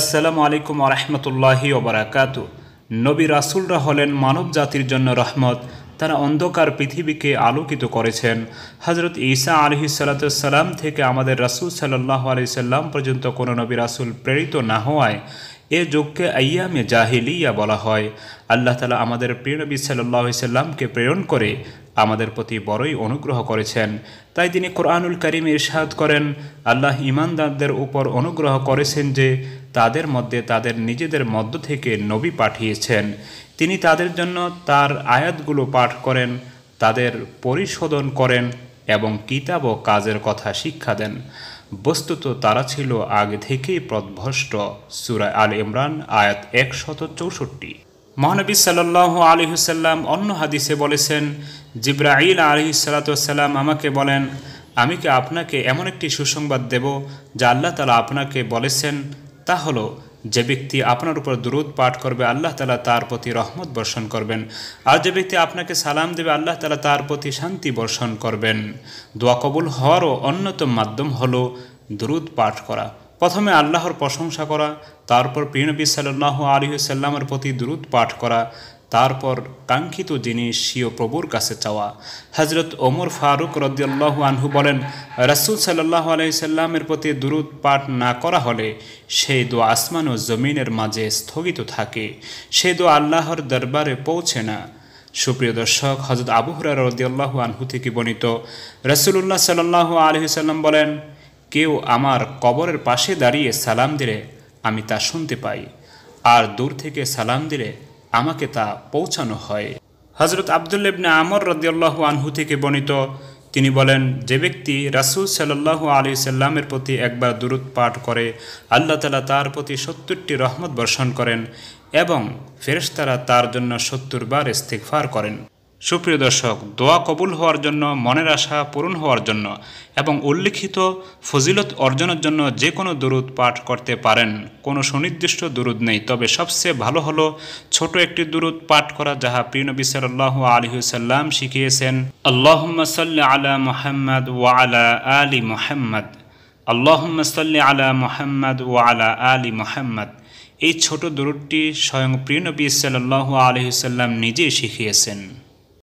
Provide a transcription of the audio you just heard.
আসসালামু আলাইকুম আরহামতুল্লাহি ওবরাকাতু নবী রাসুলরা হলেন মানব জাতির জন্য রহমত তারা অন্ধকার পৃথিবীকে আলোকিত করেছেন হজরত ঈসা আলহি সালাতাম থেকে আমাদের রাসুল সাল্লাহ আলি সাল্লাম পর্যন্ত কোনো নবী রাসুল প্রেরিত না হওয়ায় এ যুগকে আইয়ামে জাহিলিয়া বলা হয় আল্লাহ তালা আমাদের প্রিয়নবী সাল্লাহ সাল্লামকে প্রেরণ করে আমাদের প্রতি বড়ই অনুগ্রহ করেছেন তাই তিনি কোরআনুল করিম ইরশাদ করেন আল্লাহ ইমানদারদের উপর অনুগ্রহ করেছেন যে তাদের মধ্যে তাদের নিজেদের মধ্য থেকে নবী পাঠিয়েছেন তিনি তাদের জন্য তার আয়াতগুলো পাঠ করেন তাদের পরিশোধন করেন এবং কিতাব ও কাজের কথা শিক্ষা দেন বস্তুত তারা ছিল আগে থেকেই পদভ্রষ্ট সুরা আল ইমরান আয়াত একশত চৌষট্টি মহানবী সাল্লাহ আলিহসাল্লাম অন্য হাদিসে বলেছেন জিব্রাইল আলহি সাল্লাম আমাকে বলেন আমি কি আপনাকে এমন একটি সুসংবাদ দেব যা আল্লাহ তালা আপনাকে বলেছেন তা হলো যে ব্যক্তি আপনার উপর দ্রুত পাঠ করবে আল্লাহ তালা তার প্রতি রহমত বর্ষণ করবেন আর যে ব্যক্তি আপনাকে সালাম দেবে আল্লাহ তালা তার প্রতি শান্তি বর্ষণ করবেন দোয়া কবুল হওয়ারও অন্যতম মাধ্যম হল দুরুদ পাঠ করা প্রথমে আল্লাহর প্রশংসা করা তারপর প্রিয়নবী সাল্লাহ আলী সাল্লামের প্রতি দ্রুত পাঠ করা তারপর কাঙ্ক্ষিত জিনিস সিও প্রভুর কাছে চাওয়া হজরত ওমর ফারুক রদ্দাল্লাহু আনহু বলেন রাসুল সাল্লাহ আলাইসাল্লামের প্রতি দূরত পাঠ না করা হলে সেই দো আসমান ও জমিনের মাঝে স্থগিত থাকে সেই দো আল্লাহর দরবারে পৌঁছে না সুপ্রিয় দর্শক হজরত আবু হুরার রদিয়াল্লাহু আনহু থেকে বর্ণিত রসুল্লাহ সাল্লাহ আলহিসাল্লাম বলেন কেউ আমার কবরের পাশে দাঁড়িয়ে সালাম দিলে আমি তা শুনতে পাই আর দূর থেকে সালাম দিলে আমাকে তা পৌঁছানো হয় হজরত আবদুল্লাবনে আমর রদিয়াল্লাহ আনহু থেকে বর্ণিত তিনি বলেন যে ব্যক্তি রাসুল সাল্লাহ আলি সাল্লামের প্রতি একবার দূরত পাঠ করে আল্লাহ তালা তার প্রতি সত্তরটি রহমত বর্ষণ করেন এবং ফেরেশতারা তার জন্য সত্তর বার ইস্তিকফার করেন সুপ্রিয় দর্শক দোয়া কবুল হওয়ার জন্য মনের আশা পূরণ হওয়ার জন্য এবং উল্লিখিত ফজিলত অর্জনের জন্য যে কোনো দরুদ পাঠ করতে পারেন কোনো সুনির্দিষ্ট দরুদ নেই তবে সবচেয়ে ভালো হলো ছোট একটি দরুদ পাঠ করা যাহা প্রিয়নবী সাল্লাহ হুসাল্লাম শিখিয়েছেন আল্লাহ সাল্লি আলা মোহাম্মদ ওয়ালা আলী মোহাম্মদ আল্লাহ সাল্লি আলা মোহাম্মদ ওয়ালা আলী মোহাম্মদ এই ছোট দরুদটি স্বয়ং প্রিয়নবী সাল্লাহ হুসাল্লাম নিজেই শিখিয়েছেন